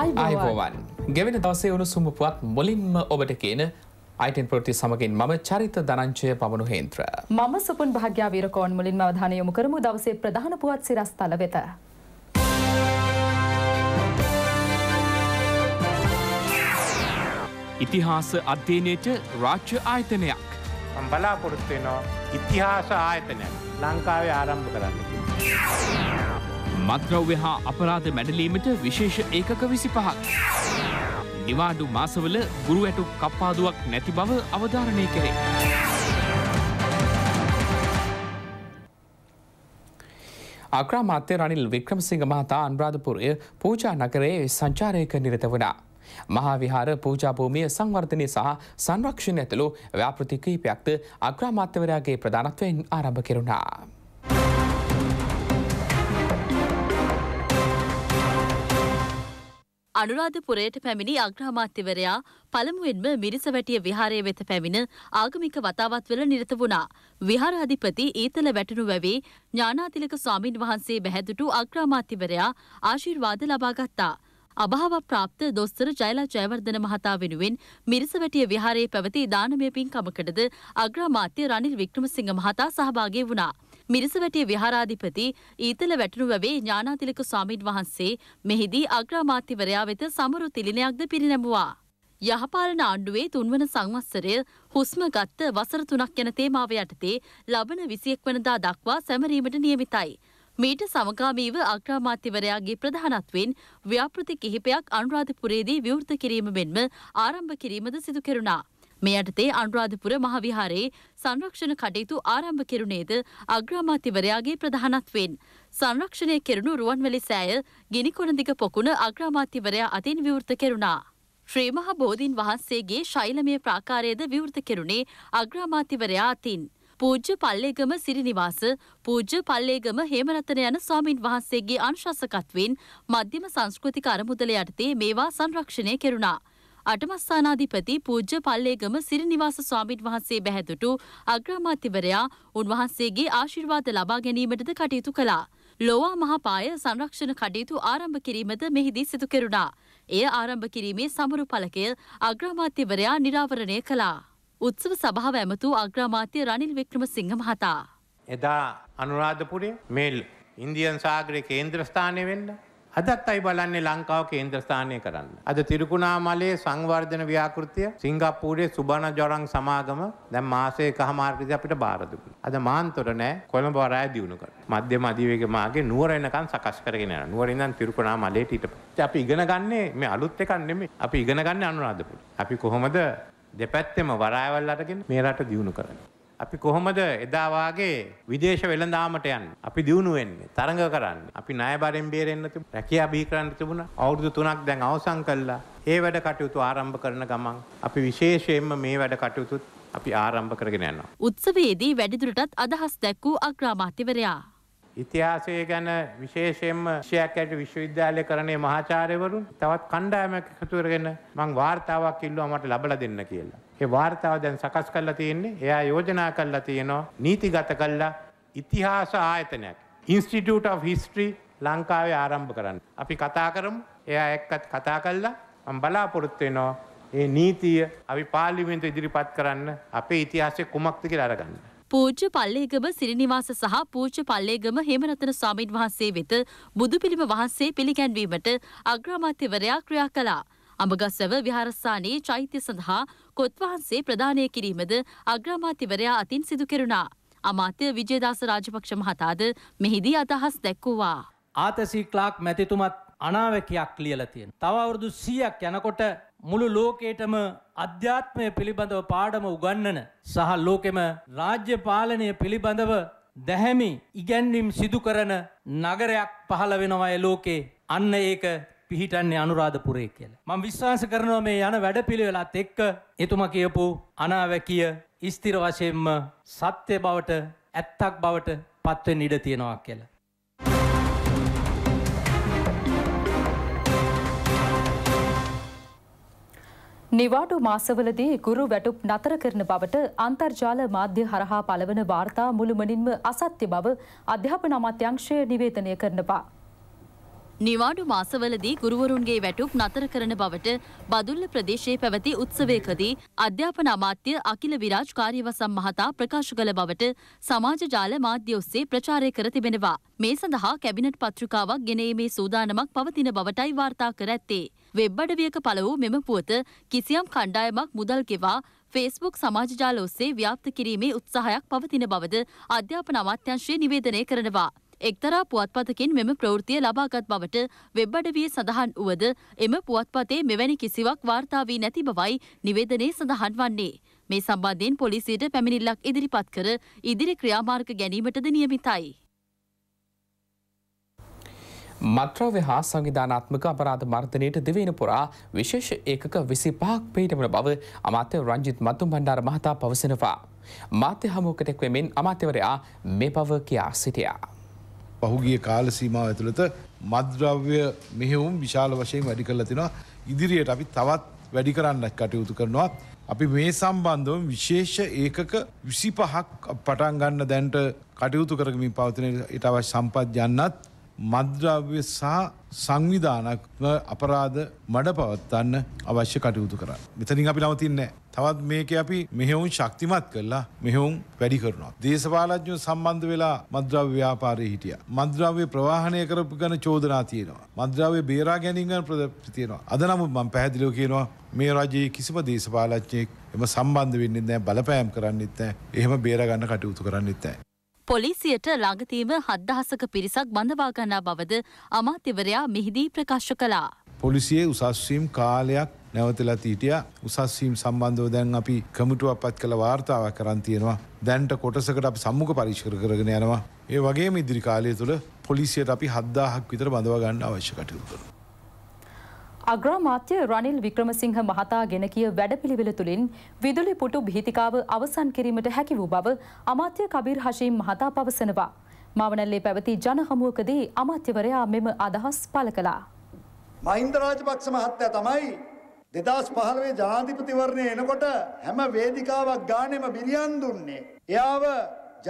අයිෝවන් ගෙවෙන දවසේ වුණු සුමපුවත් මුලින්ම ඔබට කියන යිටන් පොටි සමගින් ම චරිත දනංචය පමණු හේත්‍ර ම සුපන් භාග්‍යා වීරකෝන් මුලින් අවධානයොමු කරමු දවසේ ප්‍රධාන පුවත් සිරස්ථල වෙත. ඉතිහාස අධ්‍යයනයට රාජ්‍ය ආයතනයක්. බලාපොරොත්වෙනවා ඉතිහාස ආයතනයක් ලංකාවේ ආරම්භ කරන්න. මත්ද්‍රව්‍ය හා අපරාධ මැඩලීමට විශේෂ ඒකක විසි පහක්. නිවාඩු මාසවල ගුරු ඇටු කප්පාදුවක් නැති බව අවධාරණය කරේ. අක්‍රාමාත්‍ය රනිල් වික්‍රමසිංහ මහතා අන්රාධපුරය පූජා නගරයේ සංචාරයක නිරත වනා. මහාවිහාර පූජාභූමිය සංවර්ධනය සහ සංරක්ෂණ ඇතුළු ව්‍යාපෘති කීපයක්ද අග්‍රාමාත්‍යවරයාගේ ප්‍රධානත්වයෙන් ආරම්භ කෙරුණා. අනුරාධපුරයට පැමිණි අග්‍රාමාත්‍යවරයා පළමුවෙන්ම මිරිසවැටිය විහාරය වෙත පැමිණ ආගමික වතාවත් වල නිරත වුණා. විහාරාධිපති ඊතල වැටනු වැවේ ඥානාතිලක ස්වාමින් වහන්සේ බැහැදුටු අග්‍රාමාත්‍යවරයා ආශිර්වාද ලබා ගත්තා. අභාව ප්‍රාප්ත දොස්තර ජයලා ජයවර්ධන මහතා වෙනුවෙන් මිරිසවැටිය විහාරයේ පැවති දානමය පින්කමකටද අග්‍රාමාත්‍ය රනිල් වික්‍රමසිංහ මහතා සහභාගී වුණා. මිරිසවැටිය විහාරාධිපති ඊතල වැටනු වැවේ ඥානාතිලක ස්වාමීන් වහන්සේ මෙහිදී අග්‍රාමාත්‍යවරයා වෙත සමරු තිලිනයක්ද පිරිනැමුවා. යහපාලන ආණ්ඩුවේ තුන්වන සංවස්සරය හුස්ම ගත්ත වසර තුනක් යන තේමාව යටතේ ලබන විසියෙක් වනදා දක්වා සැමරීමට නියමිතයි. මීට සමගාමීව අග්‍රාමාත්‍යවරයාගේ ප්‍රධානත්වෙන් ව්‍යාපෘති කිහිපයක් අනුරාධපුරේදී විවෘත කිරීම මෙන්ම ආරම්භ කිරීමද සිදු කෙරුණා. මේ යටතේ අනුරාධපුර මහවිහාරයේ සංරක්ෂණ කටයුතු ආරම්භ කෙරුණේද අග්‍රාමාත්‍යවරයාගේ ප්‍රධානත්වෙන්. සංරක්ෂණය කෙරුණු රුවන්වැලි සෑය ගිනිකොනදිග පොකුණ අග්‍රාමාත්‍යවරයා අතින් විවෘත කෙරුණා. ශ්‍රීමහ බෝධීන් වහන්සේගේ ශෛලමය ප්‍රාකාරයද විවෘත කෙරුණේ අග්‍රාමාත්‍යවරයා අතින්. පූජ්‍ය පල්ලේගම සිරිනිවාස පූජ්‍ය පල්ලේගම හේමරතන යන ස්වාමින් වහන්සේගේ අනුශසකත්වෙන් මධ්‍යම සංස්කෘතික අරමුදල යටතේ මේවා සංරක්ෂණය කෙරුණා. අටමස්ථානාධිපති පූජ්‍ය පල්ලේගම සිරිනිවාස ස්වාමීන් වහන්සේ බැහැදුටු අග්‍රාමාත්‍යවරයා උන්වහන්සේගේ ආශිර්වාද ලබා ගැනීමටද කටයුතු කළා. ලොවා මහපාය සංරක්ෂණ කටයුතු ආරම්භ කිරීමද මෙහිදී සිදු කෙරුණා. එය ආරම්භ කිරීමේ සමරු පලකය අග්‍රාමාත්‍යවරයා නිරාවරණය කළා. උත්සව සභාව ඇමතු අග්‍රාමාත්‍ය රනිල් වික්‍රමසිංහ මහතා. එදා අනුරාධපුරේ මෙල් ඉන්දියන් සාගරය කේන්ද්‍රස්ථානය වෙන්න අදත් අයි බලන්නේ ලංකාව කේන්ද්‍රස්ථානය කරන්න. අද තිරුකුණාමලේ සංවර්ධන ව්‍යාකෘතිය සිංගප්පූරේ සුබන ජොරං සමාගම දැන් මාසේ කහමාර්ගිත අපිට බාරදුකු. අද මාන්තොට නෑ කොළඹ වරාය දියුණු කර. මධ්‍යම අධිවේග මාර්ගේ නුවර එනකන් සකස් කරගෙන යනවා. නුවර ඉඳන් තිරුකුණාමලේට ඊට පස්සේ අපි ඉගෙන ගන්නේ මේ අලුත් එකක් නෙමෙයි. අපි ඉගෙන ගන්නේ අනුරාධපුර. අපි කොහොමද දෙපැත්තෙම වරායවල් අරගෙන මේ රට දියුණු කරන්නේ. අපි කොහොමද එදා වාගේ විදේශ වෙළඳාමට යන්නේ? අපි දියුණු වෙන්නේ, තරඟ කරන්නේ. අපි ණයබරෙන් බේරෙන්න තිබුණා. රැකියා බිහි කරන්න තිබුණා. අවුරුදු 3ක් දැන් අවසන් කළා. ඒ වැඩ කටයුතු ආරම්භ කරන ගමන් අපි විශේෂයෙන්ම මේ වැඩ කටයුතු අපි ආරම්භ කරගෙන යනවා. උත්සවයේදී වැඩිදුරටත් අදහස් දැක් වූ අග්‍රාමාත්‍යවරයා ඉතිහාසය ගැන විශේෂයෙන්ම ශයක් ඇයට විශ්වවිද්‍යාලය කරනය මහාචාරයවරුන් තවත් කණ්ඩායමක් එකතුරගෙන මං වාර්තාවක් ඉල්ලුව මට ලබල දෙන්න කියලා. ඒ වාර්තාව දැන් සකස් කරලා තියෙන්නේ. එයා යෝජනා කරලා තියෙනවා නීතිගත කළා ඉතිහාස ආයතනයක්. Institute of History ලංකාවේ ආරම්භ කරන්න. අපි කතා කරමු. එයා එක්කත් කතා කළා. මම බලාපොරොත්තු වෙනවා ඒ නීතිය අපි පාර්ලිමේන්තුව ඉදිරිපත් කරන්න අපේ ඉතිහාසයේ කුමක්ද කියලා අරගන්න. පූජ්‍ය පල්ලේගම සිරිනිවාස සහ පූජ්‍ය පල්ලේගම හේමරතන ස්වාමීන් වහන්සේ වෙත බුදු පිළිම වහන්සේ පිළිගැන්වීමට අග්‍රාමාත්‍යවරයා ක්‍රියා කළා. අඹගස්සව විහාරස්ථානයේ චෛත්‍ය සඳහා කොත්වහන්සේ ප්‍රදානය කිරීමද අග්‍රාමාත්‍යවරයා අතින් සිදු කෙරුණා. අමාත්‍ය විජයදාස රාජපක්ෂ මහතාද මෙහිදී අදහස් දැක්වුවා. ආතසී ක්ලාක් මැතිතුමත් අනාවැකයක් ලියලා තියෙන. තව අවුරුදු 100ක් යනකොට මුළු ලෝකේටම අධ්‍යාත්මය පිළිබඳව පාඩම උගන්වන සහ ලෝකෙම රාජ්‍ය පාලනය පිළිබඳව දැහැමි ඉගැන්වීම් සිදු කරන නගරයක් පහළ වෙනවා ලෝකේ. අන්න ඒක පිහිටන්නේ අනුරාධපුරේ කියලා. මම විශ්වාස කරනවා මේ යන වැඩපිළිවෙලත් එක්ක එතුමා කියපු අනාවැකිය ස්ථිර වශයෙන්ම සත්‍ය බවට ඇත්තක් බවට පත්වෙන්න ඉඩ තියෙනවා කියලා. නිවාඩු මාසවලදී ගුරු වැටුප් නතර කරන බවට අන්තර්ජාල මාධ්‍ය හරහා පළවන වාර්තා මුළුමනින්ම අසත්‍ය බව අධ්‍යාපන අමාත්‍යංශය නිවේදනය කරනවා. නිවාඩු මාසවලදී ගුරුවරුන්ගේ වැටුප් නතර කරන බවට බදුල්ල ප්‍රදේශයේ පැවති උත්සවයකදී අධ්‍යාපන අමාත්‍ය අකිල විරාජ් කාර්යවසම් මහතා ප්‍රකාශ කළ බවට සමාජ ජාල මාධ්‍ය ඔස්සේ ප්‍රචාරය කර තිබෙනවා. මේ සඳහා කැබිනට් පත්‍රිකාවක් ගෙනීමේ සූදානමක් පවතින බවටයි වාර්තා කර ඇත්තේ. වෙබ් අඩවියක පළ වූ මෙම පුවත කිසියම් කණ්ඩායමක් මුදල් ගෙවා ෆේස්බුක් සමාජ ජාල ඔස්සේ ව්‍යාප්ත කිරීමේ උත්සාහයක් පවතින බවද අධ්‍යාපන අමාත්‍යංශය නිවේදනය කරනවා. එක්තරා පුවත්පතකින් මෙම ප්‍රවෘතිය ලබාගත් බවට වෙබ් අඩවියේ සඳහන් වුවද එම පුවත්පතේ මෙවැනි කිසිවක් වාර්තා වී නැති බවයි නිවේදනයේ සඳහන් වන්නේ. මේ සම්බන්ධයෙන් පොලිසියට පැමිණිල්ලක් ඉදිරිපත් කර ඉදිරි ක්‍රියාමාර්ග ගැනීමටද නියමිතයි. මත්‍රව්‍ය හා සංවිධානාත්මක අපරාධ මර්ධනයට දෙවෙන පුරා විශේෂ ඒකක විසි පහක් පිහිටමන බව අමාත්‍ය රංජිත් මතුම් බණ්ඩාර මහතා පවසනවා. මාත්‍ය හමුවකටෙක්වමින් අමාත්‍යවරයා මේ පව කියා සිටියා. පහුගිය කාල සීමාව ඇතුළත මද්‍රව්‍ය මෙහෙවුම් විශාල වශයෙන් වැඩි කරලා තිනවා ඉදිරියට අපි තවත් වැඩි කරන්න කටයුතු කරනවා. අපි මේ සම්බන්ධව විශේෂ ඒකක විසි පහක් පටන් ගන්න දැන්ට කටයුතු කරමින් පවතින ඉට අවශ්‍ය සම්පත් යන්නත් මද්‍රව්‍ය සහ සංවිධානක්ම අපරාධ මඩ පවත්වන්න අවශ්‍ය කටයුතු කරන්න. මෙතනින් අපි නවතින්නේ. තවත් මේක අපි මෙහෙවුන් ශක්තිමත් කරලා මෙහෙවුන් වැඩි කරනවා. දේශපාලඥයෝ සම්බන්ධ වෙලා මද්‍රව්‍ය ව්‍යාපාරයේ හිටියා. මද්‍රව්‍ය ප්‍රවාහනය කරපු ගැන චෝදනා තියෙනවා. මද්‍රව්‍ය බේරා ගැනීම ගැන ප්‍රතිපත්ති තියෙනවා. අද නමුත් මම පැහැදිලිව කියනවා මේ රජයේ කිසිම දේශපාලඥයෙක් එම සම්බන්ධ වෙන්නේ නැහැ, බලපෑම් කරන්නෙත් නැහැ, එහෙම බේරා ගන්න කටයුතු කරන්නෙත් නැහැ. පොලිසියට ළඟතීම හත්දහසක පිරිසක් බඳවාගන්නා බවද අමාත්‍යවරයා මෙහිදී ප්‍රකාශ කළා. පොලිසියේ උසස්වීම් කාලයක් නැවතලා තීටිය උසස්වීම් සම්බන්ධව දැන් අපි කමිටුව අපත් කළ වාර්තාවක් කරන් තියෙනවා දැන්ට කොටසකට අප සම්මුඛ පරිශ්කර කරගෙන යනවා ඒ වගේම ඉදිරි කාලය තුළ පොලිසියට අපි හද්දාහක් විතර බඳව ගන්න අවශ්‍ය කටයුතු කරනවා අග්‍රාමාත්‍ය රනිල් වික්‍රමසිංහ මහතා ගෙන කිය වැඩපිළිවෙල තුළින් විදුලි පුටු භීතිකාව අවසන් කිරීමට හැකි වූ බව අමාත්‍ය කබීර් හශීම් මහතා පවසනවා. මවනල්ලේ පැවති ජනහමුවකදී අමාත්‍යවරයා මෙම අදහස් පළ කළා. මහින්ද රාජපක්ෂ මහත්තයා තමයි දෙදස් පහළවේ ජාධිපතිවරණය එනකොට හැම වේදිකාවක් ගානෙම බිරියන් දුන්නේ. එයාව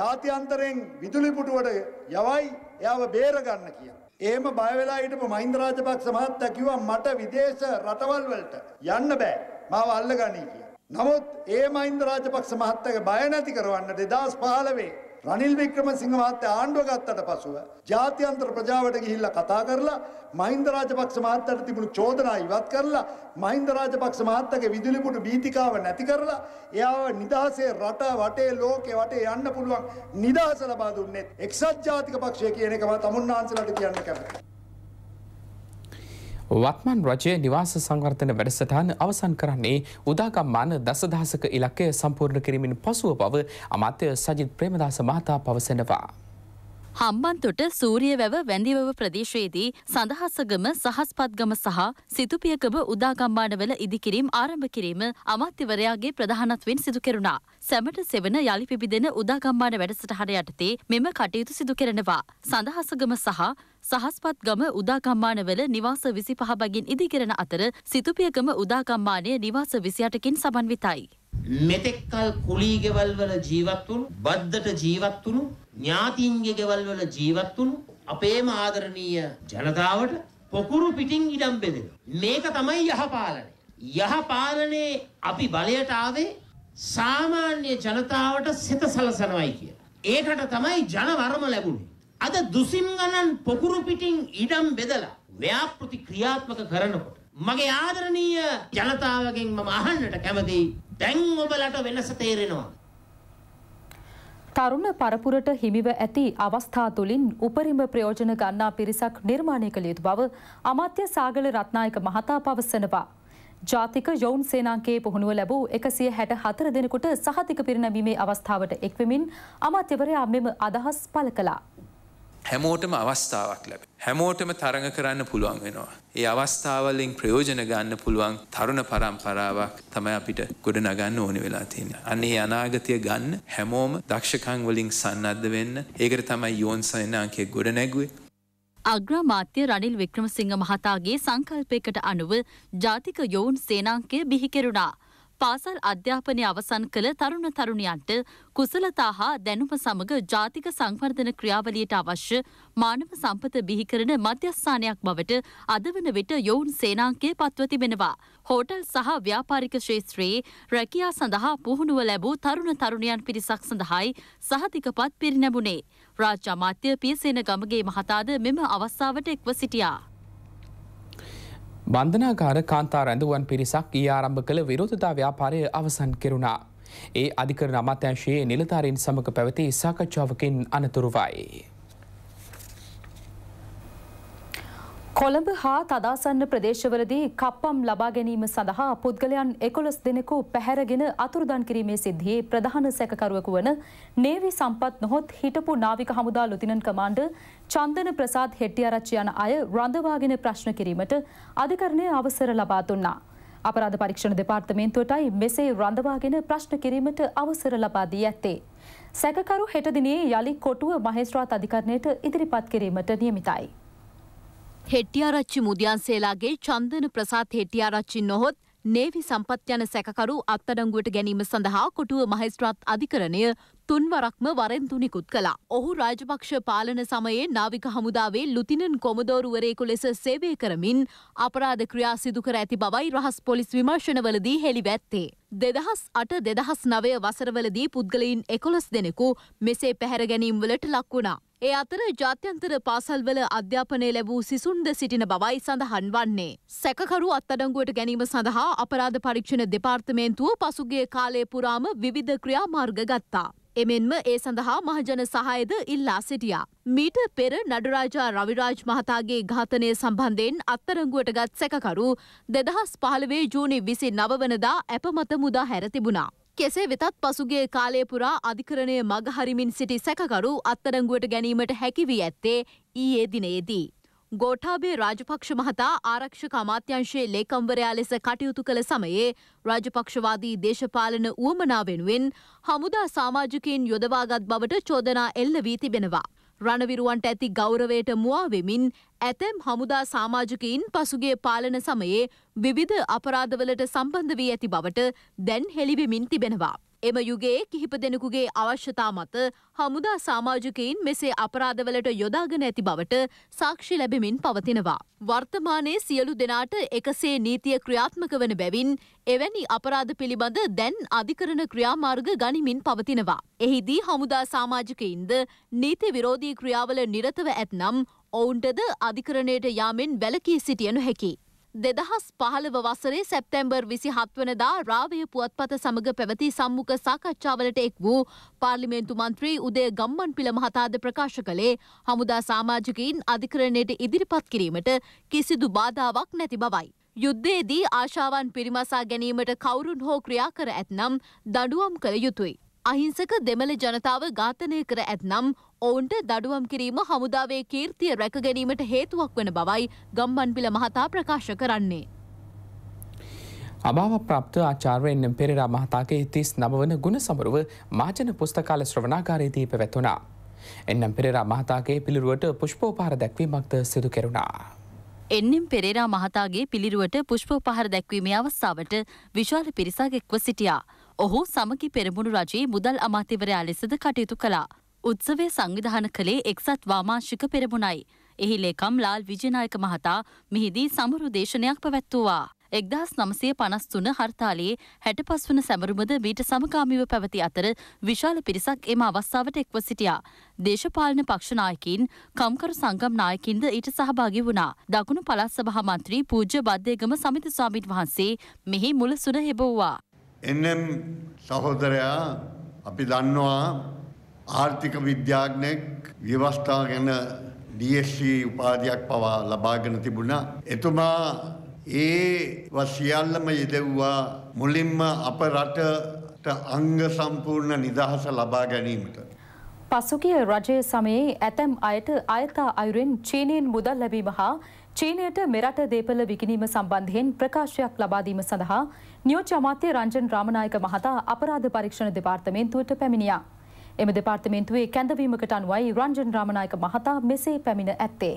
ජාතියන්තරයෙන් විදුලිපුටුවට යවයි එයාව බේරගන්න කියලා. එහෙම බය වෙලා හිටපු මහින්ද රාජපක්ෂ මහත්තයා කිව්වා මට විදේශ රටවල් වලට යන්න බෑ. මාව අල්ලගනී කියලා. නමුත් ඒ මහින්ද රාජපක්ෂ මහත්තයාගේ බය නැති කරවන්න 2015 රනිල් වික්‍රමසිංහ මහත්තයා ආණ්ඩුව ගත්තට පසුව ජාත්‍යන්තර ප්‍රජාවට ගිහිල්ලා කතා කරලා මහින්ද රාජපක්ෂ මහත්තයාට තිබුණු චෝදනා ඉවත් කරලා මහින්ද රාජපක්ෂ මහත්තයාගේ විදුලි පුඩු බීතිකාව නැති කරලා එයාව නිදහසේ රට වටේ ලෝකේ වටේ යන්න පුළුවන් නිදහස ලබා දුන්නේ එක්සත් ජාතික පක්ෂය කියන එක මම තමුන්නාන්සලාට කියන්න කැමතියි වත්මන් රජය නිවාස සංවර්ධන වැඩසටහන අවසන් කරන්නේ උදාගම්මාන දසදහසක ඉලක්කය සම්පූර්ණ කිරීමෙන් පසුව බව අමාත්‍ය සජිත් ප්‍රේමදාස මහතා පවසනවා. හම්බන්තොට සූරියවැව වැඳිවව ප්‍රදේශයේදී සඳහස්සගම සහස්පත්ගම සහ සිතුපියකම උදාගම්මානවල ඉදිකිරීම් ආරම්භ කිරීම අමාත්‍යවරයාගේ ප්‍රධානත්වෙන් සිදු කෙරුණා. සැමට සෙවන යළි පිබිදෙන උදාගම්මාන වැඩසටහන යටතේ මෙම කටයුතු සිදු කෙරෙනවා. සඳහසගම සහ සහස්පත්ගම උදාගම්මානවල නිවාස විසි පහබගින් ඉදිකරන අතර සිතුපියකම උදාගම්මානය නිවාස විසියටකින් සබන්විතයි. මෙතෙක්කල් කුලී ගෙවල් වල ජීවත් වුණු, බද්දට ජීවත් වුණු, ඥාතීන්ගේ ගෙවල් වල ජීවත් වුණු අපේම ආදරණීය ජනතාවට පොකුරු පිටින් ඉඩම් බෙදෙනවා. මේක තමයි යහපාලනය. යහපාලනේ අපි බලයට ආවේ සාමාන්‍ය ජනතාවට සෙත සලසනවායි කියලා. ඒකට තමයි ජනවර්ම ලැබුණේ. අද දුසිම් ගණන් පොකුරු පිටින් ඉඩම් බෙදලා ව්‍යාපෘති ක්‍රියාත්මක කරනකොට මගේ ආදරණීය ජනතාවගෙන් මම අහන්නට කැමතියි දැන් ඔබලට වෙනස තේරෙනවා. තරුණ පරපුරට හිමිව ඇති අවස්ථා තුළින් උපරිම ප්‍රයෝජන ගන්නා පිරිසක් නිර්මාණය කළ යුතු බව අමාත්‍ය සාගල රත්නායක මහතා පවසනවා. ජාතික යොවුන් සේනාංකයේ පුහුණුව ලැබූ එකසිය හැට හතර දෙනෙකුට සහතික පිරිනැමීමේ අවස්ථාවට එක්වමින් අමාත්‍යවරයා මෙම අදහස් පළ කලා. හැමෝටම අවස්ථාවක් ලැබ. හැමෝටම තරඟ කරන්න පුළුවන් වෙනවා. ඒ අවස්ථාවලින් ප්‍රයෝජන ගන්න පුළුවන් තරුණ පරම්පරාවක් තමයි අපිට ගොඩ නගන්න ඕනි වෙලා තියෙන. අන්නේ අනාගතය ගන්න හැමෝම දක්ෂකං වලින් සන්නද්ධ වෙන්න. ඒකට තමයි යෝන් සයනාංකය ගොඩ නැගුවේ. අග්‍රාමාත්‍ය රනිල් වික්‍රමසිංහ මහතාගේ සංකල්පයකට අනුව ජාතික යෝන් සේනාංකය බිහි කෙරුණා. පාසල් අධ්‍යාපනය අවසන් කළ තරුණ තරුණියන්ට කුසලතා හා දැනුම සමඟ ජාතික සංවර්ධන ක්‍රියාවලියට අවශ්‍ය මානව සම්පත බිහිකරන මධ්‍යස්ථානයක් බවට අද වන විට යොවුන් සේනාංකය පත්ව තිබෙනවා. හෝටල් සහ ව්‍යාපාරික ශේත්‍රයේ රැකියා සඳහා පුහුණුව ලැබූ තරුණ තරුණයන් පිරිසක් සඳහායි සහතිකපත් පිරිනැබුණේ. රාජ්‍ය අමාත්‍ය පියසේන ගමගේ මහතාද මෙම අවස්ථාවට එක්ව සිටියා. බන්ධනාකාර කාන්තා රැඳුවන් පිරිසක් ඒ ආරම්භ කළ විරෝධතා ව්‍යාපාරය අවසන් කෙරුණා. ඒ අධිකරණ අමාත්‍යංශයේ නිලධාරීන් සමඟ පැවති සාකච්ඡාවකින් අනතුරුවයි. කොළඹ හා තදාසන්න ප්‍රදේශවලදී කප්පම් ලබා ගැනීම සඳහා පුද්ගලයන් එකොළොස් දෙනෙකු පැහැරගෙන අතුරුදන් කිරීමේ සිද්ධියේ ප්‍රධාන සැකකරුවකු වන නේවි සම්පත් නොහොත් හිටපු නාවික හමුදා ලොතිනන් කමාන්ඩ චන්දන ප්‍රසාද් හෙට්ටිආරච්චි යන අය රඳවාගෙන ප්‍රශ්න කිරීමට අධිකරණය අවසර ලබා දුන්නා. අපරාධ පරීක්ෂණ දෙපාර්තමේන්තුවටයි මෙසේ රඳවාගෙන ප්‍රශ්න කිරීමට අවසර ලබා දී ඇත්තේ. සැකකරු හෙට දිනේ යලි කොටුව මහේස්ත්‍රාත් අධිකරණයට ඉදිරිපත් කිරීමට නියමිතයි. හෙට්ටියාරච්චි මුදියන්සේලාගේ චන්දන ප්‍රසාත් හෙට්ටියාරච්චි නොහොත් නේවි සම්පත් යන සැකකරු අත්අඩංගුවට ගැනීම සඳහා කොටුව මහේස්ත්‍රාත් අධිකරණය තුන්වරක්ම වරෙන් තුනිකුත් කළා. ඔහු රාජපක්ෂ පාලන සමයේ නාවික හමුදාවේ ලුතිනන් කොමදෝරුවරයෙකු ලෙස සේවය කරමින් අපරාධ ක්‍රියා සිදු කර ඇති බවයි රහස් පොලිස් විමර්ශනවලදී හෙළිවැත්තේ. දෙදහස් අට දෙදහස් නවය වසරවලදී පුද්ගලයින් එකොළොස් දෙනෙකු මෙසේ පැහැර ගැනීම්වලට ලක් වුණා. ඒ අතර ජාත්‍යන්තර පාසල්වල අධ්‍යාපනය ලැබූ සිසුන්ද සිටින බවයි සඳහන් වන්නේ. සැකකරු අත්තඩංගුවට ගැනීම සඳහා අපරාධ පරීක්ෂණ දෙපාර්තමේන්තුව පසුගේ කාලය පුරාම විවිධ ක්‍රියාමාර්ග ගත්තා. එමෙන්ම ඒ සඳහා මහජන සහයද ඉල්ලා සිටියා. මීට පෙර නඩුරාජා රවිරාජ් මහතාගේ ඝාතනය සම්බන්ධයෙන් අත්තරංගුවට ගත් සැකකරු දෙදහස් පහළවේ ජූනි විසි නවවනදා ඇපමත මුදා හැර තිබුණා. කෙසේ වෙතත් පසුගේ කාලය පුරා අධිකරණය මගහරිමින් සිටි සැකකරු අත්තරංගුවට ගැනීමට හැකිවී ඇත්තේ ඊයේ දිනයේදී. ගෝටාබේ රාජපක්ෂ මහතා ආරක්ෂක අමාත්‍යංශයේ ලේකම්වරයා ලෙස කටයුතු කළ සමයේ රාජපක්ෂවාදී දේශපාලන උවමනා වෙනුවෙන් හමුදා සමාජිකයින් යොදවාගත් බවට චෝදනා එල්ල වී තිබෙනවා. රණවිරුවන්ට ඇති ගෞරවයට මුවා වෙමින් ඇතැම් හමුදා සමාජිකයින් පසුගේ පාලන සමයේ විවිධ අපරාධවලට සම්බන්ධ වී ඇති බවට දැන් හෙළිවෙමින් තිබෙනවා. එම යුගයේ කිහිප දෙනෙකුගේ අවශ්‍යතා මත හමුදා සාමාජිකයින් මෙසේ අපරාධවලට යොදාගෙන ඇති බවට සාක්ෂි ලැබෙමින් පවතිනවා. වර්තමානයේ සියලු දෙනාට එකසේ නීතිය ක්‍රියාත්මක වන බැවින් එවැනි අපරාධ පිළිබඳ දැන් අධිකරණ ක්‍රියාමාර්ග ගනිමින් පවතිනවා. එහිදී හමුදා සාමාජිකයින්ද නීති විරෝධී ක්‍රියාවල නිරතව ඇත්නම් ඔවුන්ටද අධිකරණයට යාමෙන් වැලකී සිටිය නොහැකි. දෙදහස් පහළව වසරේ සැප්තැම්බර් විසි හත්වනදා රාවය පුවත්පත සමඟ පැවති සම්මුඛ සාකච්ඡාවලට එක් වූ පාර්ලිමේන්තු මන්ත්‍රී උදේ ගම්මන් පිළ මහතාද ප්‍රකාශ කළේ හමුදා සාමාජිකයින් අධිකරණයට ඉදිරිපත් කිරීමට කිසිදු බාධාවක් නැති බවයි. යුද්ධයේදී ආශාවන් පිරිමසා ගැනීමට කවුරුන් හෝ ක්‍රියා කර ඇත්නම් දඩුවම් කළ යුතුයි. අහිංසක දෙමළ ජනතාව ඝාතනය කර ඇත්නම් ඔවුන්ට දඩුවම් කිරීම හමුදාවේ කීර්තිය රැකගැනීමට හේතුවක් වන බවයි ගම්බන්පිල මහතා ප්‍රකාශ කරන්නේ. අභාව ප්‍රප්ත ආචාර්යෙන් පෙරරා මහතාගේ තිස් නමවන ගුණ සමරුව මාජන පුස්තකාල ශ්‍රවනාකාරයේදී පැවැත්වනා. එන්නම් පෙරරා මහතාගේ පිළිරුවට පුෂ්පෝපාර දැක්වීමක්ද සිදු කෙරුණා. එන්නම් පෙරේරා මහතාගේ පිළිරුවට පුෂ්පෝපහර දැක්වීමේ අවස්ථාවට විශාල පිරිසක් එක්ව සිටියා. ඔහු සමකි පෙරමුණු රජයේ මුදල් අමාත්‍යවරයා ලෙසද කටයුතු කළා. උත්සවය සංවිධාන කළේ එක්සත් වාමාංශික පෙරමුණයි. එහි ලේකම් ලාල් විජනායක මහතා මෙහිදී සමරු දේශනයක් පැවැත්වූවා. එක්දස් නමසය පනස්තුන හර්තාලයේ හැට පස්වන සැමරුමද මීට සමකාමිව පැවති අතර විශාල පිරිසක් එම අවස්ථාවට එක්ව සිටියා. දේශපාලන පක්ෂනායකින් කම්කරු සංගම් නායකින්ද ඊට සහභාගි වුණා. දකුණු පලස් සභහමන්ත්‍රී පූජ්‍ය බද්ධයගම සමිත ස්වාමීන් වහන්සේ මෙහි මුල සුන හෙබව්වා. එම් සහෝදරයා අපි දන්නවා ආර්ථික විද්‍යාඥෙක් ව්‍යවස්ථා ගැන DSC උපාධියක් පවා ලබාගෙන තිබුණා. එතුමා ඒ වසියල්ලම යෙදව්වා මුලින්ම අප රටට අංග සම්පූර්ණ නිදහස ලබා ගැනීමට. පසුගිය රජය සමයේ ඇතැම් අයට අයතා අයුරෙන් චීනයෙන් මුදල් ලැබීම හා චීනයට මෙරට දේපල විකිනීම සම්බන්ධයෙන් ප්‍රකාශයක් ලබාදීම සඳහා නියෝජ්‍ය අමාත්‍ය රංජන් රාමනායක මහතා අපරාධ පරීක්ෂණ දෙපාර්තමේන්තුවට පැමිණියා. එම දෙපාර්තමේන්තුවේ කැඳවීමකට අනුවයි රංජන් රාමනායක මහතා මෙසේ පැමිණ ඇත්තේ.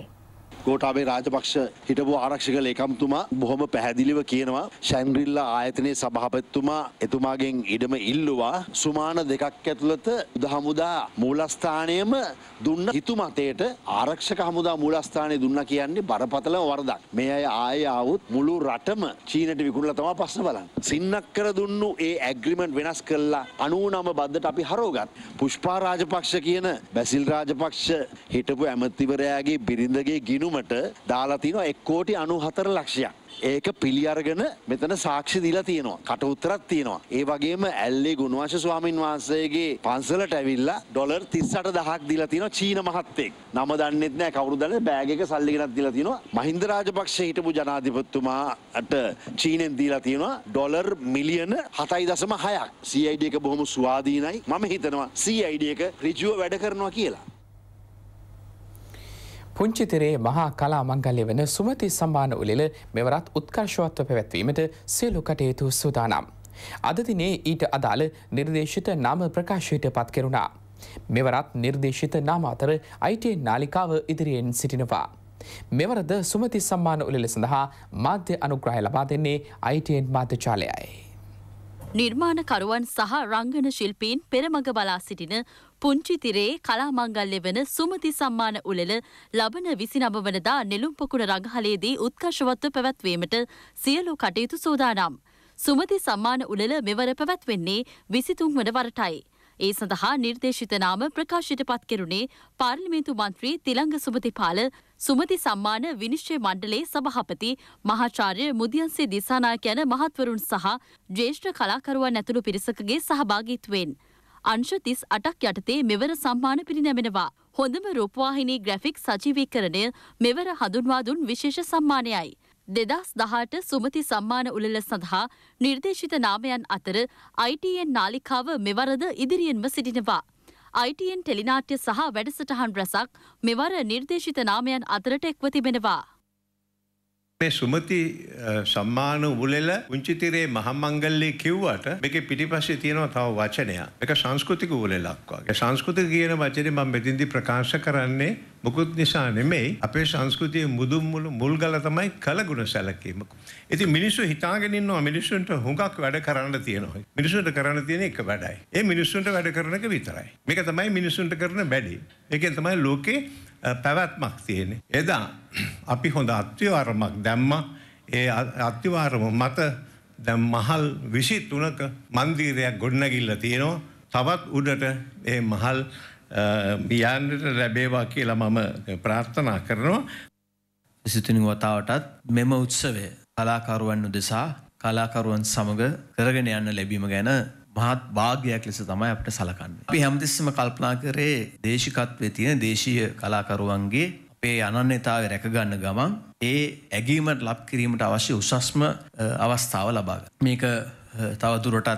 ගෝටාබේ රාජපක්ෂ හිටපු ආරක්ෂක ලේකම්තුමා බොහොම පැහැදිලිව කියනවා ශැන්ග්‍රිල්ලා ආයතනයේ සභාපතිතුමා එතුමාගෙන් ඉඩම ඉල්ලුවා සුමාන දෙකක් ඇතුළත හමුදා මූලස්ථානයම දුන්න හිතු මතයට ආරක්ෂක හමුදා මූලස්ථානය දුන්න කියන්නේ බරපතල වරදක් මේ අය ආය ආවුත් මුළු රටම චීනට විකුණලා තමා පස්ස බලන්න සින්නක්කර දුන්නු ඒ ඇග්‍රිමන්ට් වෙනස් කළා අනුනම බද්දට අපි හරෝගත් පුෂ්පා රාජපක්ෂ කියන බැසිල් රාජපක්ෂ හිටපු ඇමතිවරයාගේ බිරිඳගේ ගිනි පිනුමට දාලා තිනවා එක් කෝටි අනුහතර ලක්ෂයක්. ඒක පිළි අරගෙන මෙතන සාක්ෂි දීලා තියෙනවා. කට උත්තරත් තියෙනවා. ඒ වගේම ඇල්ලේ ගුණවංශ ස්වාමින් වහන්සේගේ පන්සලට ඇවිල්ලා ඩොලර් 38000ක් දීලා තියෙනවා චීන මහත්තයෙක්. නම දන්නෙත් නෑ කවුරුද දන්නේ බෑග් එක සල්ලි ගෙනත් දීලා තියෙනවා. මහින්ද රාජපක්ෂ හිටපු ජනාධිපතිතුමාට චීනෙන් දීලා තියෙනවා ඩොලර් මිලියන 7.6ක්. CID එක බොහොම ස්වාධීනයි. මම හිතනවා CID එක ඍජුව වැඩ කරනවා කියලා. පුංචිතරේ මහා කලා මංගල්ලය වන සුමති සම්බාන උලෙල මෙවරත් උත්කර්ශවත්ව පැවැත්වීමට සියලු කටයුතු සූදානම්. අදදිනේ ඊට අදාළ නිර්දේශිත නාම ප්‍රකාශයට පත් කෙරුණා. මෙවරත් නිර්දේශිත නාම අතර අයිටේ නාලිකාව ඉදිරියෙන් සිටිනවා. මෙවරද සුමති සම්මාන උලෙල සඳහා මාධ්‍ය අනුග්‍රහය ලබා දෙන්නේ අයිටෙන් මාධ්‍යචාලයයි. නිර්මාණකරුවන් සහ රංගන ශිල්පීන් පෙරමඟ බලා සිටින පුංචිතිරේ කලාමංගල්‍ය වන සුමති සම්මාන උළෙල ලබන විසිනම වනදා නෙළුම්පොකුණ රඟහලේදී උත්කර්ෂවත්ව පැවැත්වීමට සියලු කටයුතු සූදානම්. සුමති සම්මාන උළෙල මෙවර පැවැත්වෙන්නේ විසිතුන් වන වරටයි. ඒ සඳහා නිර්දේශිත නාම ප්‍රකාශයට පත් කෙරුණේ පාර්ලිමේන්තු මන්ත්‍රී තිලංග සුමතිපාල සුමති සම්මාන විනිශ්චය මණ්ඩලයේ සභාපති මහාචාර්ය මුදියන්සේ දිසානායක යන මහත්වරුන් සහ ජ්‍යෙෂ්ඨ කලාකරුවන් ඇතුළු පිරිසකගේ සහභාගීත්වයෙන් අංශ 38ක් යටතේ මෙවර සම්මාන පිරිනැමෙනවා. හොඳම රූපවාහිනී ග්‍රැෆික් සජීවීකරණය මෙවර හඳුන්වා දුන් විශේෂ සම්මානයයි. දෙදස් දහට සුමති සම්මාන උළෙල සඳහා නිර්දේශිත නාමයන් අතර අයිටන් නාලිකාව මෙවරද ඉදිරියෙන්ම සිටිනවා. අයිටන් ටෙලිනාට්‍ය සහ වැඩසටහන් රැසක් මෙවර නිර්දේශිත නාමයන් අතරට එක්ව තිබෙනවා. මේ සුමති සම්මාන උබුලෙල උංචිතිරේ මහමංගල්ලේ කිව්වට මේකේ පිටිපස්සේ තියෙනවා තව වචනයක්. ඒක සංස්කෘතික උබුලෙලක් වගේ. සංස්කෘතික කියන වචනේ මම මෙතෙන්දි ප්‍රකාශ කරන්නේ මුකුත් නිසා නෙමෙයි අපේ සංස්කෘතියේ මුදුන් මුළු මුල්ගල තමයි කලගුණ සැලකීම. ඉතින් මිනිස්සු හිතාගෙන ඉන්නවා මිනිස්සුන්ට හුඟක් වැඩ කරන්න තියෙනවා. මිනිස්සුන්ට කරන්න තියෙන එක වැඩයි. ඒ මිනිස්සුන්ට වැඩ කරන එක විතරයි. මේක තමයි මිනිස්සුන්ට කරන වැඩේ. ඒකෙන් තමයි ලෝකේ පැවැත්මක් තියෙන්නේ. එදා අපි හොඳ අත්‍යවාරමක් දැම්ම ඒ අත්‍යවාරම මත දැම් මහල් විසි තුනක මන්දීරයක් ගොඩනැගිල්ල තියෙනවා තවත් උඩට ඒ මහල් බියන්නට ලැබේවා කියලා මම ප්‍රාර්ථනා කරනවා. සිතුනි වතාවටත් මෙම උත්සවය කලාකරුවන් උදෙසා කලාකරුවන් සමඟ කරගෙන යන්න ලැබීම ගැන මහත් භාග්‍යයක් ලෙස තමයි අපට සලකන්නේ. අපි හැමතිස්සෙම කල්පනා කරේ දේශිකත්වයේ තියෙන දේශීය කලාකරුවන්ගේ අපේ අනන්‍යතාවය රැකගන්න ගමන් ඒ ඇගීමට ලබ් කිරීමට අවශ්‍ය උසස්ම අවස්ථාව ලබා ගන්න. මේක තව දුරටත්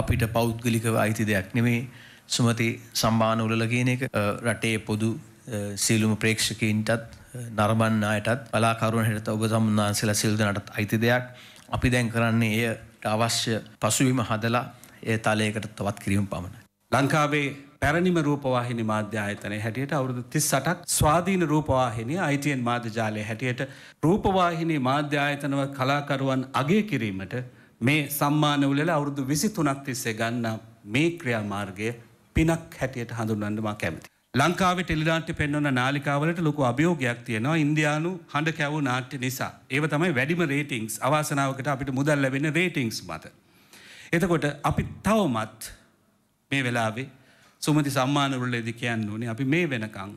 අපිට පෞද්ගලිකව අයිති දෙයක් නෙමෙයි. සුමති සම්මාන උළල කියන එක රටේ පොදු සියලුම ප්‍රේක්ෂකයින්ටත් නරඹන්න අයටත් කලාකරුවන්ට ඔබ සම්මානසලා සිල් දෙනාටත් අයිති දෙයක්. අපි දැන් කරන්නේ එය අවශ්‍ය පසුවීම හදලා ඒ තලයකට තවත් කිරීම පමණයි. ලංකාවේ පැරණිම රූපවාහිනි මාධ්‍ය ආයතනය හැටියට අවුරුදු 38ක් ස්වාධීන රූපවාහිනිය ITN මාධ්‍ය ජාලය හැටියට රූපවාහිනී මාධ්‍ය ආයතනව කලාකරුවන් අගය කිරීමට මේ සම්මාන උළෙල අවුරුදු 23ක් තිස්සේ ගන්නා මේ ක්‍රියාමාර්ගය පිනක් හැටියට හඳුන්වන්න මා කැමතියි. ලංකාවේ ටෙලිනාට්‍ය පෙන්වන නාලිකාවලට ලොකු අභියෝගයක් තියෙනවා ඉන්දියානු හඬ කැවූ නාට්‍ය නිසා. ඒව තමයි වැඩිම රේටිංස් අවාසනාවකට අපිට මුදල් ලැබෙන රේටිංස් මත. එතකොට අපි තවමත් මේ වෙලාවේ සුමති සම්මානවලදී කියන්න ඕනේ අපි මේ වෙනකන්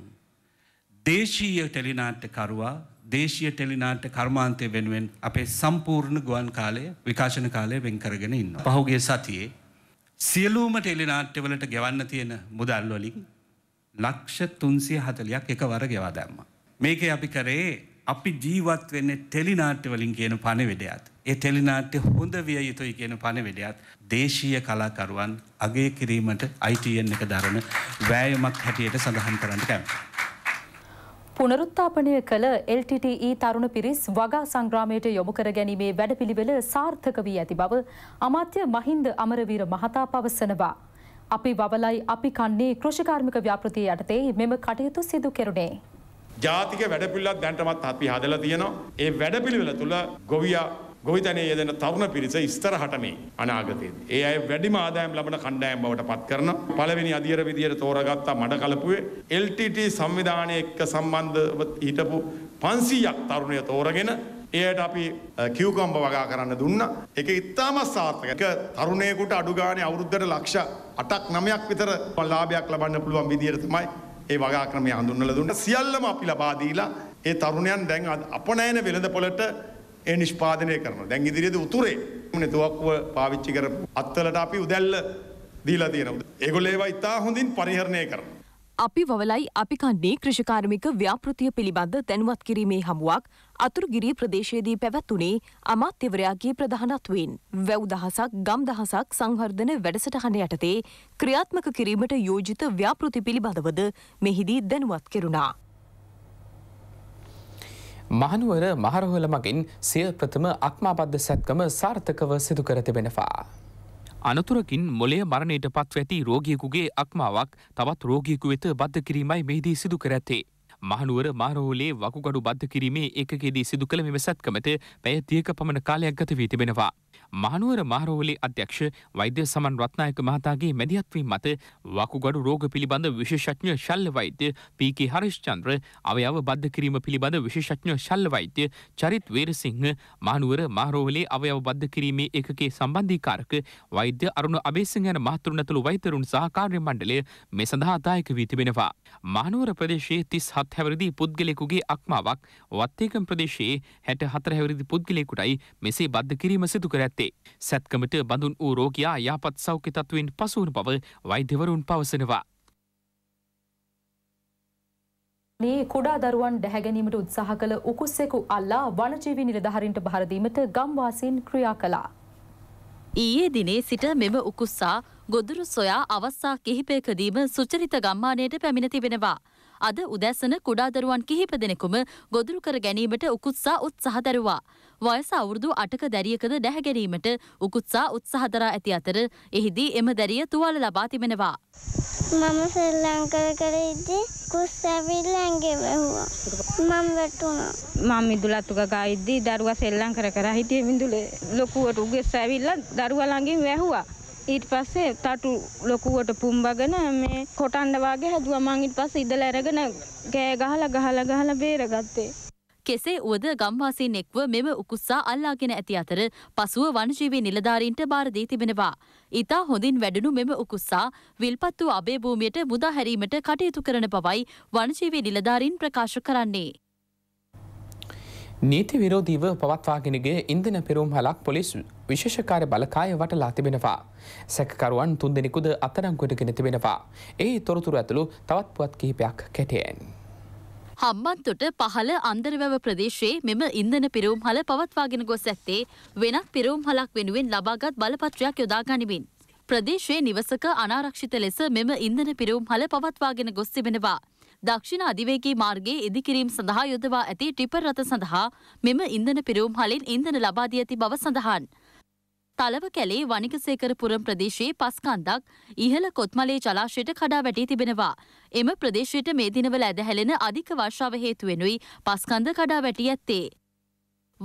දේශීය ටෙලිනාට්‍යකරුවා දේශීය ටෙලිනාට්‍ය කර්මාන්තය වෙනුවෙන් අපේ සම්පූර්ණ ගුවන් කාලය විකාශන කාලය වෙන් කරගෙන ඉන්නවා. පහුගිය සතියේ සියලුම ටෙලිනාට්‍යවලට ගෙවන්න තියෙන මුදල් වලින් ලක්ෂ තුන්සිය හතලයක් එක වර ගෙවා දැම්ම. මේක අපි කරේ අපි ජීවත් වෙන්න ටෙලිනාට්‍යවලින් කියන පණවිඩයත්. ඒ ටෙලිනාට්‍ය හොඳ විය යුතුයි කියන පණවිඩයත් දේශීය කලාකරුවන් අගේ කිරීමට අයිටයන් එක දරන වෑයමක් හැටියට සඳහන් කරන්න කැම. පුනරුත්තාපනය කළ LTTE තරුණ පිරිස් වගා සංග්‍රාමයට යොමු කර ගැනීමේ වැඩපිළිවෙල සාර්ථක වී ඇති බව අමාත්‍ය මහින්ද අමරවීර මහතා පවසනවා. අපි වවලයි අපි කන්නේ කෘෂිකාර්මික ව්‍යාපෘතිය යටතේ මෙම කටයුතු සිදු කෙරුණේ. ජාතික වැඩපිල්ලක් දැන්ටමත් අපි හදලා තියෙනවා. ඒ වැඩපිළිවෙල තුළ ගොවියා ගොවිතනය යෙදෙන තරුණ පිරිස ඉස්තරහට මේ අනාගතයේද. ඒ අය වැඩිම ආදායම් ලබන කණ්ඩායම් බවට පත් කරන පළවෙනි අධියර විදියට තෝරගත්තා මඩ කලපුවේ LTT සංවිධානය එක්ක සම්බන්ධව හිටපු 500ක් තරුණය තෝරගෙන ඒයට අපි කිව්කම්බ වගා කරන්න දුන්න. එක ඉත්තාම සාර්ථක තරුණයකුට අඩුගානය අවුද්ධට ලක්ෂ අටක් නමයක් විතර පල්ලාභයක් ලබන්න පුළුවන් විදිර තමයි ඒ වගා ක්‍රමය හඳුන්නල දුන්න සියල්ලම අපි ලබාදීලා ඒ තරුණයන් දැන් අපනෑන වෙළඳ පොලට ඒ නිෂ්පාදනය කරන දැන් ඉදිරිද උතුරේ නතුවක්ව පාවිච්චි කර අත්තලට අපි උදැල්ල දීලා තියෙනවද. ඒගොල්ලේවා ඉතා හොඳින් පරිහරණය කරන. අපි වවලයි අපි කන්නේ ක්‍රෂකාර්මික ව්‍යාපෘතිය පිළිබඳ දැනුවත් කිරීමේ හමුවක් අතුරුගිරි ප්‍රදේශයේදී පැවැත්වුණේ අමාත්‍යවරයාගේ ප්‍රධානත්වයෙන් වැව් දහසක් ගම් දහසක් සංවර්ධන වැඩසටහන යටතේ ක්‍රියාත්මක කිරීමට යෝජිත ව්‍යාපෘති පිළිබඳවද මෙහිදී දැනුවත් කෙරුණා. මහනුවර මහරහොල මගින් සිය ප්‍රථම අක්මාබද්ධ සැත්කම සාර්ථකව සිදුකර තිබෙනවා. අනතුරකින් මොලේ මරණයට පත් වැති රෝගියෙකුගේ අක්මාවක් තවත් රෝගියෙකු වෙත බද්ධ කිරීමයි මෙහිදී සිදු කර ඇත්තේ. මහනුවර මාරෝලේ වකුගඩු බද්ධ කිරීමේ එකකෙදී සිදු කළ මෙම සැත්කමට පැය තියක පමණ කාලයක් ගත වී තිබෙනවා. මහනුවර මහරෝලි අධ්‍යක්ෂ වෛද්‍ය සමන් රත්නායක මහතාගේ මැදිහත්වීම මත වකුගඩු රෝග පිළිබඳ විශේෂඥ ශල්්‍ය වෛද්‍ය පීකේ හරිශ්චන්ද්‍ර අවයව බද්ධ කිරීම පිළිබඳ විශේෂඥ ශල්්‍ය වෛද්‍ය චරිත් වේරසිංහ මහනුවර මහරෝලේ අවයව බද්ධ කිරීමේ එකකේ සම්බන්ධීකාරක වෛද්‍ය අරුණ අබේසිංහ යන මහතුරුන් ඇතුළු වෛතරුන් සහ කාර්ය මණ්ඩලය මේ සඳහා දායක වී තිබෙනවා. මහනුවර ප්‍රදේශයේ තිස් හත් හැවරදි පුද්ගලෙකුගේ අක්මාවක් වත්තේකම් ප්‍රදේශයේ හැට හතර හැවරදි පුද්ගලෙකුටයි මෙසේ බද්ධ කිරීම සිදු කර ඇත්තේ. ඇත්තේ. සැත්කමට බඳුන් වූ රෝගයා යහපත් සෞඛ්‍ය තත්ත්වෙන් පසුවන බව වෛද්‍යවරුන් පවසනවා. මේ කුඩා දරුවන් දැහැගැනීමට උත්සාහ කළ උකුස්සෙකු අල්ලා වනජීවි නිලධාරීන්ට භාරදීමට ගම්වාසීන් ක්‍රියා කළා. ඊයේ දිනේ සිට මෙම උකුස්සා ගොදුරු සොයා අවස්ථා කිහිපයකදීම සුචරිත ගම්මානයට පැමිණ තිබෙනවා. අද උදැසන කුඩා දරුවන් කිහිප දෙනෙකුම ගොදුරු කර ගැනීමට උකුත්සා උත්සාහ දරුවා. වයස අවුරුදු අටක දැරියකද ඩැහැ ගැනීමට උකුත්සා උත්සාහ දරා ඇති අතර එහිදී එම දැරිය තුවාල ලබා තිබෙනවා. මම ශ්‍රී ලංකාව කර ඉද්දී කුස් ඇවිල්ලා ඇඟේ වැහුවා. මම වැටුණා. මම මිදුලත් උග ගා ඉද්දී දරුවා සෙල්ලම් කර කර හිටියේ මිදුලේ ලොකුවට උගෙස් ඇවිල්ලා දරුවා ළඟින් වැහුවා. ඊට පස්සේ තටු ලොකුවට පුම්බගෙන මේ කොටන්ඩ වගේ හැදුවා මං ඊට පස්සේ ඉඳලා අරගෙන ගෑ ගහලා ගහලා ගහලා බේරගත්තේ. කෙසේ වුවද ගම්වාසීන් එක්ව මෙම උකුස්සා අල්ලාගෙන ඇති අතර පසුව වනජීවී නිලධාරීන්ට බාර දී තිබෙනවා. ඊතා හොඳින් වැඩුණු මෙම උකුස්සා විල්පත්තු අබේ භූමියට මුදා හැරීමට කටයුතු කරන බවයි වනජීවී නිලධාරීන් ප්‍රකාශ කරන්නේ. නීති විරෝධීව පවත්වාගෙනගේ ඉන්දන පෙරුම් හලක් පොලිස් විශේෂකාර බලකාය වටලා තිබෙනවා. සැකකරුවන් තුන් දෙෙනෙකුද අතරංකොටගෙන තිබෙනවා. ඒ තොරතුර ඇතුළු තවත් පුවත් කිහිපයක් කැටයෙන්. හම්බන්තොට පහළ අන්දරවැව ප්‍රදේශයේ මෙම ඉන්දන පිරවුම් හල පවත්වාගෙන ගොස් ඇත්තේ වෙනත් පිරවුම් හලක් වෙනුවෙන් ලබාගත් බලපත්‍රයක් යොදා ගනිමින්. ප්‍රදේශයේ නිවසක අනාරක්ෂිත ලෙස මෙම ඉන්දන පිරවුම් හල පවත්වාගෙන ගොස් තිබෙනවා. දක්ෂිණ අධිවේගී මාර්ගයේ ඉදිකිරීම් සඳහා යොදවා ඇති ටිපර් රථ සඳහා මෙම ඉන්ධන පිරවුම් හලින් ඉන්ධන ලබා දී ඇති බව සඳහන්. තලව කැලේ වනිකසේකරපුරම් ප්‍රදේශයේ පස්කන්දක් ඉහළ කොත්මලේ ජලාශයට කඩා වැටී තිබෙනවා. එම ප්‍රදේශයට මේ දිනවල ඇදහැලෙන අධික වර්ෂාව හේතුවෙනුයි පස්කන්ද කඩා වැටී ඇත්තේ.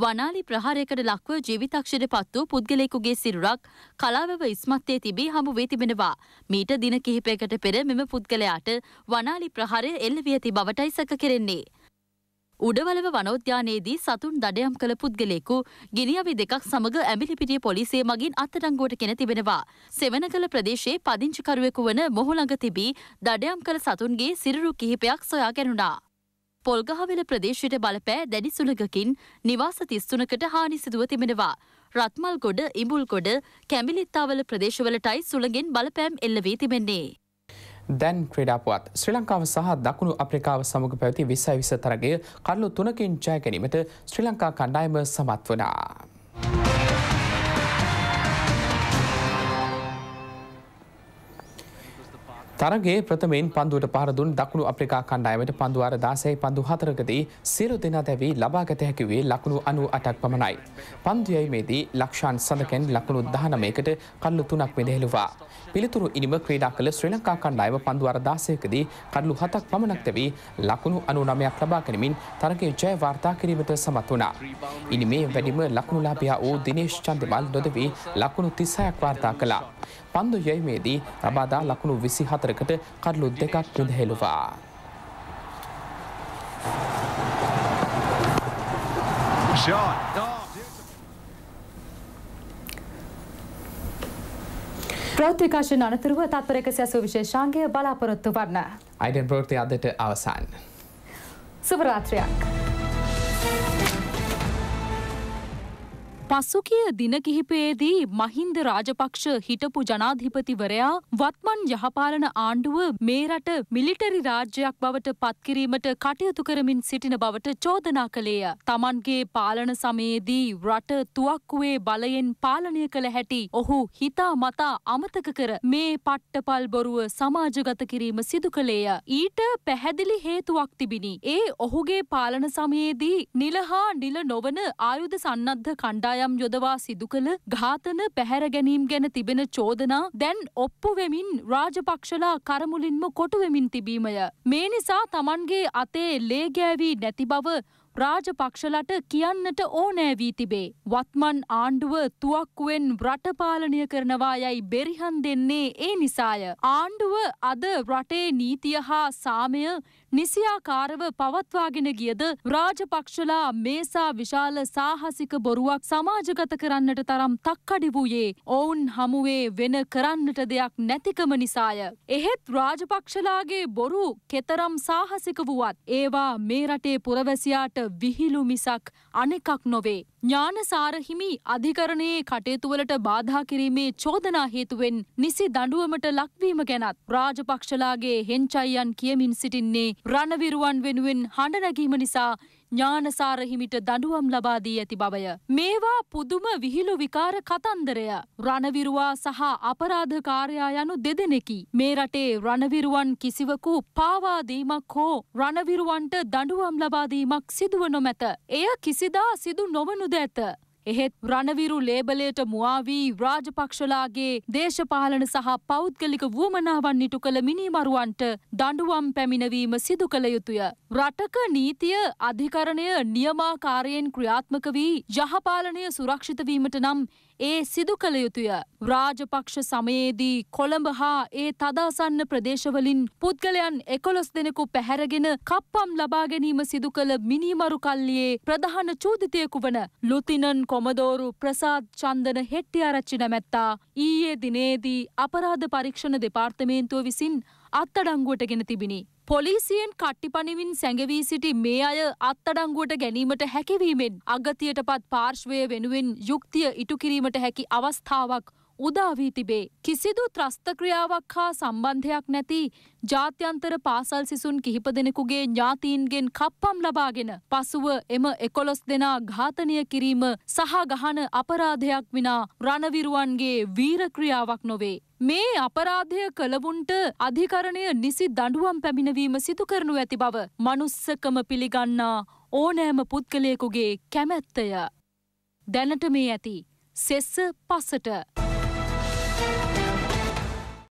වනාලි ප්‍රහාරයකට ලක්ව ජීවිතක්ෂයට පත් වූ පුද්ගලයෙකුගේ සිරුරක් කලාවව ඉස්මත්තේ තිබී හමු වී තිබෙනවා. මීට දින කිහිපයකට පෙර මෙම පුද්ගලයාට වනාලි ප්‍රහාරය එල්ල වී ඇති බවටයි සැක කෙරෙන්නේ. උඩවලව වනෝද්‍යානයේදී සතුන් දඩයම් කළ පුද්ගලයෙකු ගිනිියවි දෙකක් සමඟ ඇමිලිපිටිය පොලිසිය මගින් අත්තරංගුවට කෙන තිබෙනවා. සෙවනකළ ප්‍රදේශයේ පදිංචිකරුවෙකු වන මොහුළඟ තිබී දඩයම් කළ සතුන්ගේ සිරුරු කිහිපයක් සොයා ගැනුණා. පොල්ගහවෙල ප්‍රදේශයට බලපෑ දැඩි සුළගකින් නිවාස තිස්තුනකට හානි සිදුව තිබෙනවා. රත්මල්ගොඩ ඉඹුල්කොඩ කැමිලිත්තාවල ප්‍රදේශවලටයි සුළගෙන් බලපෑම් එල්ලවී තිබෙන්නේ. දැන් ක්‍රඩාපුවත් ශ්‍රී ලංකාව සහ දකුණු අප්‍රිකාව සමඟ පැවති විසයි විස තරගේ කල්ලු තුනකින් ජයගැනීමට ශ්‍රී ලංකා කණ්ඩායම සමත් වනා. තරගේ ප්‍රථමයෙන් පන්දුවට පහරදුන් දකුණු අප්‍රිකා කණ්ඩායමට පන්දුවාර දාසයි පන්දු හතරකදී සිරු දෙනා දැවී ලබාගත හැකිවේ ලකුණු අනු අටක් පමණයි. පන්දුයයිමේදී ලක්ෂාන් සඳකැන් ලකුණු දහනමයකට කල්ලු තුනක් මෙදහෙළුවා. පිළිතුරු ඉනිම ක්‍රීඩා කළ ශ්‍රී ලංකා කණ්ඩායම පන්දුවාර දාසයකදී කඩලු හතක් පමණක් තැවී ලකුණු අනු නමයක් ලබා ගැනීමින් තරගේ ජය වාර්තා කිරීමට සමත් වුණා. ඉනිමේ වැඩිම ලකුණුලාභියා වූ දිනේශ් චන්දමල් නොදවී ලකුණු තිස්සයක් වාර්තා කළා. පන්දු යයිමේදී රබාදා ලකුණු විසි හතර අතරකට කඩලු දෙකක් යුද හෙළුවා. Shot. No. ප්‍රෞතිකාශයෙන් අනතුරුව තත්පරක සැසූ විශේෂාන්ගේ බලාපොරොත්තු වන්න. අයිඩන් ප්‍රෘති අදට අවසන්. සුපරාත්‍රයක්. පසුකිය දින කිහිපයේදී මහින්ද රාජපක්ෂ හිටපු ජනාධිපතිවරයා වත්මන් යහපාලන ආණ්ඩුව මේ රට මිලිටරි රාජ්‍යයක් බවට පත්කිරීමට කටයුතු කරමින් සිටින බවට චෝදනා කළේය. තමන්ගේ පාලන සමයේදී රට තුවක්කුවේ බලයෙන් පාලනය කළ හැටි ඔහු හිතා මතා අමතක කර මේ පට්ටපල් බොරුව සමාජගත කිරීම සිදු කළේය. ඊට පැහැදිලි හේතුවක් තිබිණි. ඒ ඔහුගේ පාලන සමයේදී නිල හා නිල නොවන ආයුධ සන්නද්ධ කණ්ඩායම් කණ්ඩායම් යොදවා සිදු කළ ඝාතන පැහැර ගැනීම් ගැන තිබෙන චෝදනා දැන් ඔප්පු වෙමින් රාජපක්ෂලා කරමුලින්ම කොටු වෙමින් තිබීමය. මේ නිසා තමන්ගේ අතේ ලේ ගෑවී නැති බව රාජපක්ෂලට කියන්නට ඕනෑ වී තිබේ. වත්මන් ආණ්ඩුව තුවක්කුවෙන් රටපාලනය කරනවා යයි බෙරිහන් දෙන්නේ ඒ නිසාය. ආණ්ඩුව අද රටේ නීතිය හා සාමය නිසියාකාරව පවත්වාගෙන ගියද රාජපක්ෂලා මේසා විශාල සාහසික බොරුවක් සමාජගත කරන්නට තරම් තක්කඩි වූයේ ඔවුන් හමුවේ වෙන කරන්නට දෙයක් නැතිකම නිසාය. එහෙත් රාජපක්ෂලාගේ බොරු කෙතරම් සාහසික වුවත් ඒවා මේ රටේ පුරවැසියාට විහිළු මිසක් අනෙකක් නොවේ. ඥානසාර හිමි අධිකරණයේ කටයුතුවලට බාධා කිරීමේ චෝදනා හේතුවෙන් නිසි දඬුවමට ලක්වීම ගැනත් රාජපක්ෂලාගේ හෙන්චයියන් කියමින් සිටින්නේ රණවිරුවන් වෙනුවෙන් හඬ නැගීම නිසා ඥානසාර හිමිට දඬුවම් ලබා දී ඇති බවය. මේවා පුදුම විහිළු විකාර කතන්දරය. රණවිරුවා සහ අපරාධකාරයා යනු දෙදෙනෙකි. මේ රටේ රණවිරුවන් කිසිවකු පාවා දීමක් හෝ රණවිරුවන්ට දඬුවම් ලබා දීමක් සිදුව නොමැත. එය කිසිදා සිදු නොවනුද ඇත. එහෙත් රණවිරු ලේබලයට මුවාවී රාජපක්ෂලාගේ දේශපාලන සහ පෞද්ගලික වුවමනාවන් නිටු කළ මිනිමරුවන්ට දඩුවම් පැමිණවීම සිදු කළ යුතුය. රටක නීතිය අධිකරණය නියමාකාරයෙන් ක්‍රියාත්මක වී යහපාලනය සුරක්ෂිතවීමට නම් ඒ සිදු කළ යුතුය. රාජපක්ෂ සමයේදී කොළඹ හා ඒ තදාසන්න ප්‍රදේශවලින් පුද්ගලයන් එකොළොස් දෙනෙකු පැහැරගෙන කප්පම් ලබා ගැනීම සිදු කළ මිනිමරු කල්ලියේ ප්‍රධාන චෝදිතයෙකු වන ලුතිනන් කොමදෝරු ප්‍රසාද් චන්දන හෙට්ටිආරච්චි නැමැත්තා ඊයේ දිනේදී අපරාධ පරීක්ෂණ දෙපාර්තමේන්තුව විසින් අත්තඩංගුවට ගෙන තිබිණි. පොලිසියෙන් කට්ටිපනිමින් සැඟවී සිටි මේ අය අත්තඩංගුවට ගැනීමට හැකිවීමෙන් අගතියට පත් පාර්ශ්වය වෙනුවෙන් යුක්තිය ඉටුකිරීමට හැකි අවස්ථාවක් උදාවී තිබේ. කිසිදු ත්‍රස්තක්‍රියාවක් හා සම්බන්ධයක් නැති ජාත්‍යන්තර පාසල් සිසුන් කිහිප දෙනෙකුගේ ඥාතීන්ගෙන් කප්පම් ලබාගෙන පසුව එම එකොළොස් දෙනා ඝාතනය කිරීම සහ ගහන අපරාධයක් විනා රණවිරුවන්ගේ වීරක්‍රියාවක් නොවේ. මේ අපරාධය කළවුන්ට අධිකරණය නිසි දඩුවම් පැමිණවීම සිදු කරනු ඇති බව මනුස්සකම පිළිගන්නා ඕනෑම පුද්ගලයෙකුගේ කැමැත්තය. දැනට මේ ඇති සෙස්ස පසට.